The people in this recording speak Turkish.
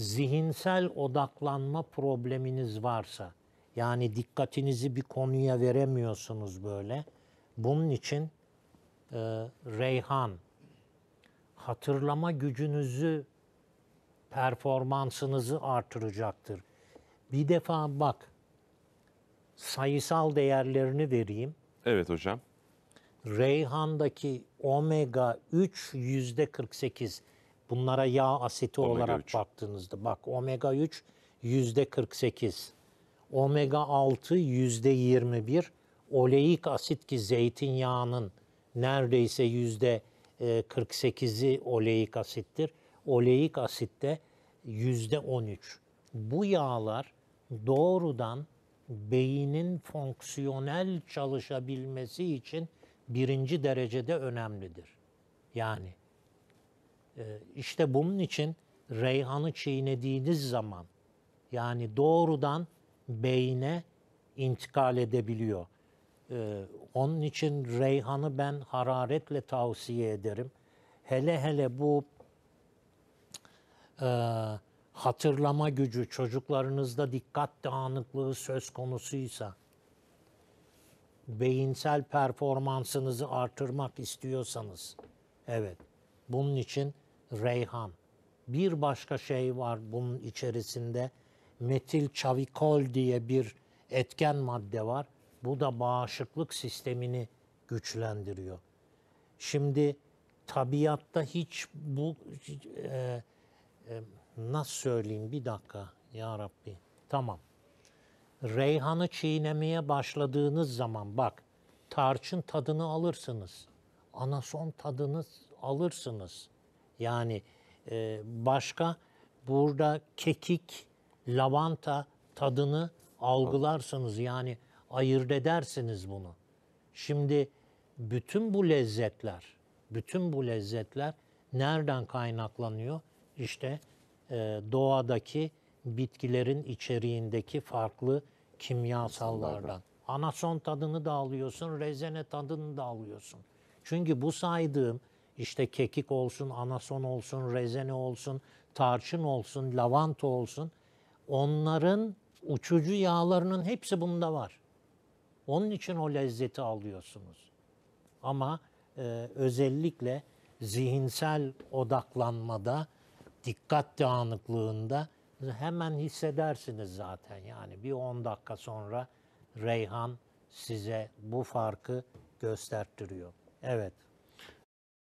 zihinsel odaklanma probleminiz varsa, yani dikkatinizi bir konuya veremiyorsunuz böyle. Bunun için e, Reyhan, hatırlama gücünüzü, performansınızı artıracaktır. Bir defa bak, sayısal değerlerini vereyim. Evet hocam. Reyhan'daki omega 3 yüzde 48. Bunlara yağ asiti omega olarak 3. baktığınızda bak omega 3 yüzde 48. Omega 6 yüzde 21. Oleik asit ki zeytinyağının neredeyse yüzde 48'i e, oleik asittir. Oleik asitte yüzde 13. Bu yağlar doğrudan beynin fonksiyonel çalışabilmesi için birinci derecede önemlidir. Yani ee, işte bunun için reyhanı çiğnediğiniz zaman yani doğrudan beyine intikal edebiliyor. Ee, onun için reyhanı ben hararetle tavsiye ederim. Hele hele bu e, hatırlama gücü çocuklarınızda dikkat dağınıklığı söz konusuysa, beyinsel performansınızı artırmak istiyorsanız, evet bunun için reyhan. Bir başka şey var bunun içerisinde. Metil çavikol diye bir etken madde var. Bu da bağışıklık sistemini güçlendiriyor. Şimdi tabiatta hiç bu e, e, nasıl söyleyeyim bir dakika ya Rabbi. Tamam. Reyhanı çiğnemeye başladığınız zaman bak tarçın tadını alırsınız. Anason tadını alırsınız. Yani e, başka burada kekik, lavanta tadını algılarsınız. Yani ayırt edersiniz bunu. Şimdi bütün bu lezzetler, bütün bu lezzetler nereden kaynaklanıyor? İşte e, doğadaki bitkilerin içeriğindeki farklı kimyasallardan. Anason tadını da alıyorsun, rezene tadını da alıyorsun. Çünkü bu saydığım işte kekik olsun, anason olsun, rezene olsun, tarçın olsun, lavanta olsun. Onların uçucu yağlarının hepsi bunda var. Onun için o lezzeti alıyorsunuz. Ama e, özellikle zihinsel odaklanmada, dikkat dağınıklığında hemen hissedersiniz zaten. Yani bir 10 dakika sonra Reyhan size bu farkı göstertiriyor. Evet.